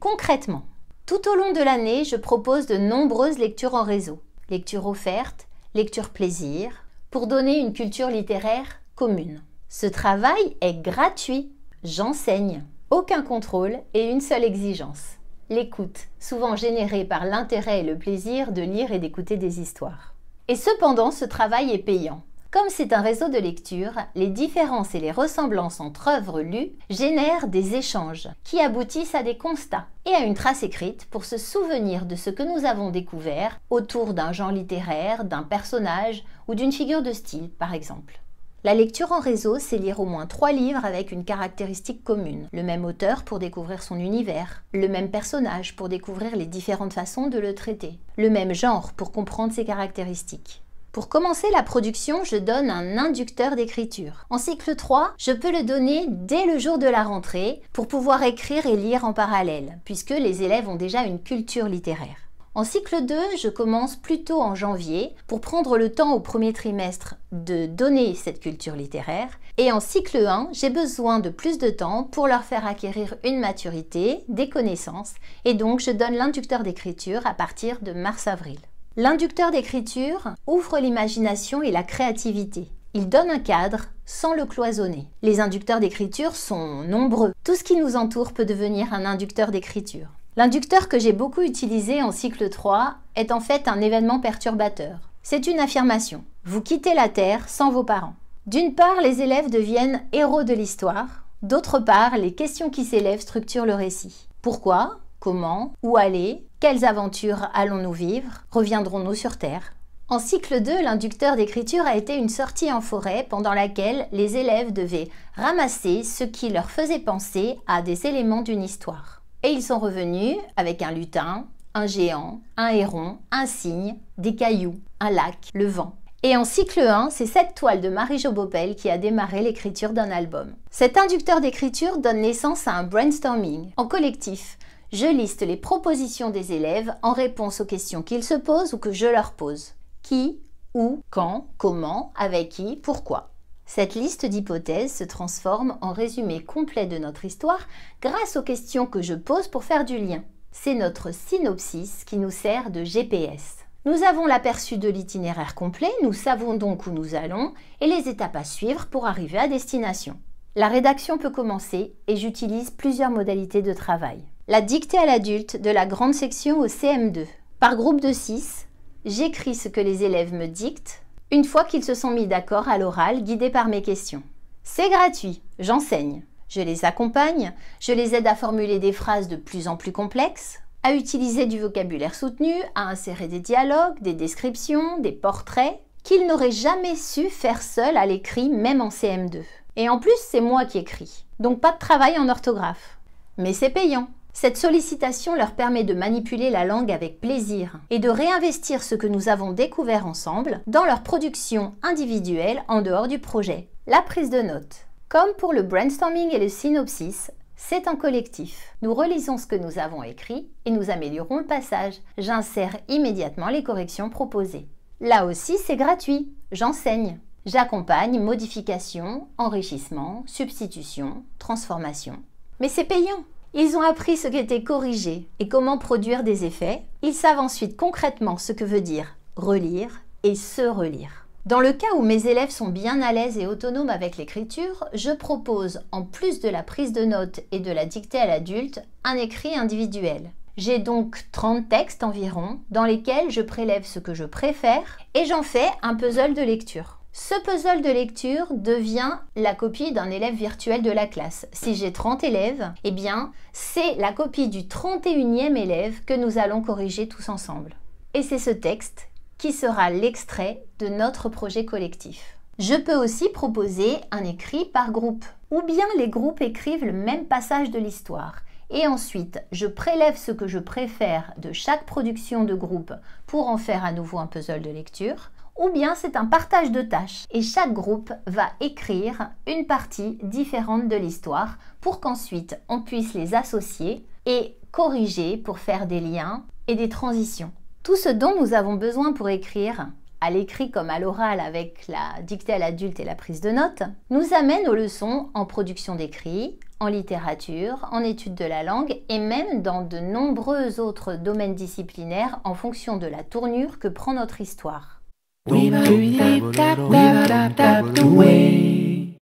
Concrètement, tout au long de l'année, je propose de nombreuses lectures en réseau. Lectures offertes, lectures plaisir, pour donner une culture littéraire commune. Ce travail est gratuit. J'enseigne. Aucun contrôle et une seule exigence. L'écoute, souvent générée par l'intérêt et le plaisir de lire et d'écouter des histoires. Et cependant, ce travail est payant. Comme c'est un réseau de lecture, les différences et les ressemblances entre œuvres lues génèrent des échanges qui aboutissent à des constats et à une trace écrite pour se souvenir de ce que nous avons découvert autour d'un genre littéraire, d'un personnage ou d'une figure de style par exemple. La lecture en réseau, c'est lire au moins trois livres avec une caractéristique commune. Le même auteur pour découvrir son univers, le même personnage pour découvrir les différentes façons de le traiter, le même genre pour comprendre ses caractéristiques. Pour commencer la production, je donne un inducteur d'écriture. En cycle 3, je peux le donner dès le jour de la rentrée pour pouvoir écrire et lire en parallèle, puisque les élèves ont déjà une culture littéraire. En cycle 2, je commence plutôt en janvier pour prendre le temps au premier trimestre de donner cette culture littéraire. Et en cycle 1, j'ai besoin de plus de temps pour leur faire acquérir une maturité, des connaissances, et donc je donne l'inducteur d'écriture à partir de mars-avril. L'inducteur d'écriture ouvre l'imagination et la créativité. Il donne un cadre sans le cloisonner. Les inducteurs d'écriture sont nombreux. Tout ce qui nous entoure peut devenir un inducteur d'écriture. L'inducteur que j'ai beaucoup utilisé en cycle 3 est en fait un événement perturbateur. C'est une affirmation. Vous quittez la Terre sans vos parents. D'une part, les élèves deviennent héros de l'histoire. D'autre part, les questions qui s'élèvent structurent le récit. Pourquoi Comment Où aller quelles aventures allons-nous vivre Reviendrons-nous sur Terre En cycle 2, l'inducteur d'écriture a été une sortie en forêt pendant laquelle les élèves devaient ramasser ce qui leur faisait penser à des éléments d'une histoire. Et ils sont revenus avec un lutin, un géant, un héron, un cygne, des cailloux, un lac, le vent. Et en cycle 1, c'est cette toile de Marie-Jo qui a démarré l'écriture d'un album. Cet inducteur d'écriture donne naissance à un brainstorming en collectif je liste les propositions des élèves en réponse aux questions qu'ils se posent ou que je leur pose. Qui, où, quand, comment, avec qui, pourquoi. Cette liste d'hypothèses se transforme en résumé complet de notre histoire grâce aux questions que je pose pour faire du lien. C'est notre synopsis qui nous sert de GPS. Nous avons l'aperçu de l'itinéraire complet, nous savons donc où nous allons et les étapes à suivre pour arriver à destination. La rédaction peut commencer et j'utilise plusieurs modalités de travail la dictée à l'adulte de la grande section au CM2. Par groupe de 6, j'écris ce que les élèves me dictent une fois qu'ils se sont mis d'accord à l'oral guidés par mes questions. C'est gratuit, j'enseigne. Je les accompagne, je les aide à formuler des phrases de plus en plus complexes, à utiliser du vocabulaire soutenu, à insérer des dialogues, des descriptions, des portraits, qu'ils n'auraient jamais su faire seuls à l'écrit, même en CM2. Et en plus, c'est moi qui écris, donc pas de travail en orthographe. Mais c'est payant. Cette sollicitation leur permet de manipuler la langue avec plaisir et de réinvestir ce que nous avons découvert ensemble dans leur production individuelle en dehors du projet. La prise de notes. Comme pour le brainstorming et le synopsis, c'est en collectif. Nous relisons ce que nous avons écrit et nous améliorons le passage. J'insère immédiatement les corrections proposées. Là aussi, c'est gratuit. J'enseigne. J'accompagne modification, enrichissement, substitution, transformation. Mais c'est payant ils ont appris ce qui était corrigé et comment produire des effets. Ils savent ensuite concrètement ce que veut dire relire et se relire. Dans le cas où mes élèves sont bien à l'aise et autonomes avec l'écriture, je propose, en plus de la prise de notes et de la dictée à l'adulte, un écrit individuel. J'ai donc 30 textes environ, dans lesquels je prélève ce que je préfère et j'en fais un puzzle de lecture. Ce puzzle de lecture devient la copie d'un élève virtuel de la classe. Si j'ai 30 élèves, eh bien, c'est la copie du 31e élève que nous allons corriger tous ensemble. Et c'est ce texte qui sera l'extrait de notre projet collectif. Je peux aussi proposer un écrit par groupe. Ou bien les groupes écrivent le même passage de l'histoire. Et ensuite, je prélève ce que je préfère de chaque production de groupe pour en faire à nouveau un puzzle de lecture ou bien c'est un partage de tâches et chaque groupe va écrire une partie différente de l'histoire pour qu'ensuite on puisse les associer et corriger pour faire des liens et des transitions. Tout ce dont nous avons besoin pour écrire, à l'écrit comme à l'oral avec la dictée à l'adulte et la prise de notes, nous amène aux leçons en production d'écrits, en littérature, en études de la langue et même dans de nombreux autres domaines disciplinaires en fonction de la tournure que prend notre histoire. We believe that we have the way.